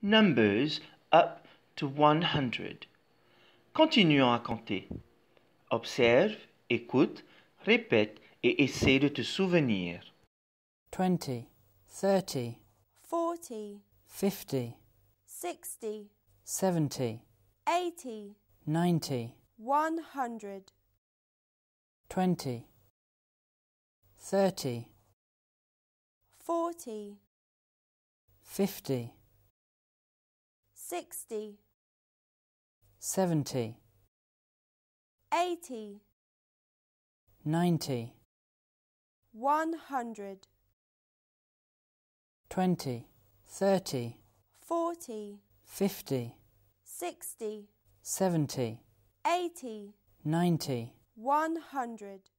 numbers up to 100. Continuons à compter. Observe, écoute, répète et essaie de te souvenir. 20, 30, 40, 50, 60, 70, 80, 90, 100, 20, 30, 40, 50, sixty, seventy, eighty, ninety, one hundred, twenty, thirty, forty, fifty, sixty, seventy, eighty, ninety, one hundred.